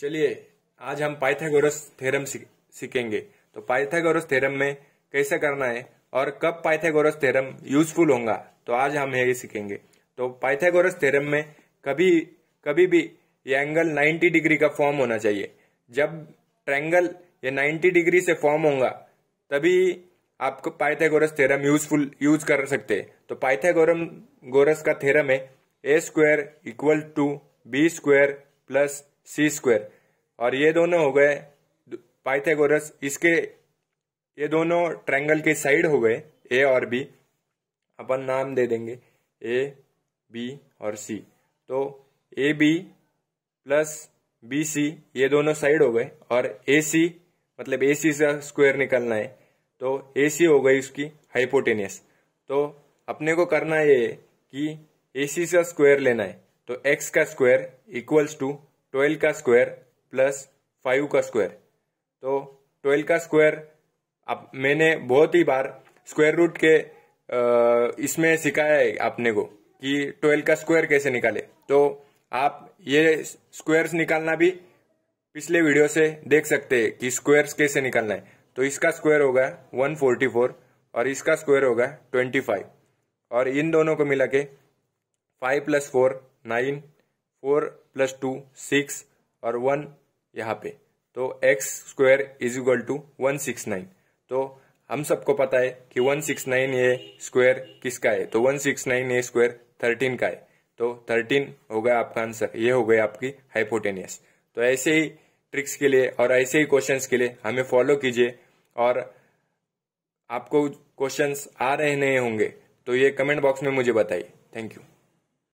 चलिए आज हम पाइथागोरस थ्योरम सीखेंगे तो पाइथागोरस थ्योरम में कैसे करना है और कब पाइथागोरस थ्योरम यूजफुल होगा तो आज हम यही सीखेंगे तो पाइथागोरस थ्योरम में कभी कभी भी ये एंगल 90 डिग्री का फॉर्म होना चाहिए जब ट्रैंगल ये 90 डिग्री से फॉर्म होगा तभी आपको पाइथागोरस थ्योरम यूजफुल यूज कर सकते हैं तो पाइथागोरम गोरस का थ्योरम है A square equal to B square plus C square और ये दोनों हो गए पाइथागोरस इसके ये दोनों ट्रायंगल के साइड हो गए ए और बी अपन नाम दे देंगे ए बी और सी तो A B plus B C ये दोनों साइड हो गए और ए सी मतलब ए सी का स्क्वायर निकलना है तो ए सी हो गई उसकी हाइपोटेनियस तो अपने को करना ये कि ए सी से स्क्वायर लेना है तो एक्स का स्क्वायर इक्वल्स टू ट्वेल्व का स्क्वायर प्लस फाइव का स्क्वायर तो ट्वेल्व का स्क्वायर आप मैंने बहुत ही बार स्क्वायर रूट के आ, इसमें सिखाया है आपने को कि ट्वेल्व का स्क्वायर कैसे निकाले तो आप ये स्क्वायर्स निकालना भी पिछले वीडियो से देख सकते हैं कि स्क्वायर्स कैसे निकालना है तो इसका स्क्वायर होगा 144 और इसका स्क्वायर होगा 25 और इन दोनों को मिला के five plus four nine four plus two six और वन यहाँ पे तो X square is equal to one six nine तो हम सबको पता है कि वन सिक्स नाइन ये स्क्वायर किसका है तो वन सिक्स नाइन ये स्क्वायर थर्टीन का है तो थर्टीन हो गया आपका आंसर ये हो गया आपकी हाइपोटेनियस तो ऐसे ही ट्रिक्स के लिए और ऐसे ही क्वेश्चंस के लिए हमें फॉलो कीजिए और आपको क्वेश्चंस आ रहे नहीं होंगे तो ये कमेंट बॉक्स में मुझे बताइए थैंक यू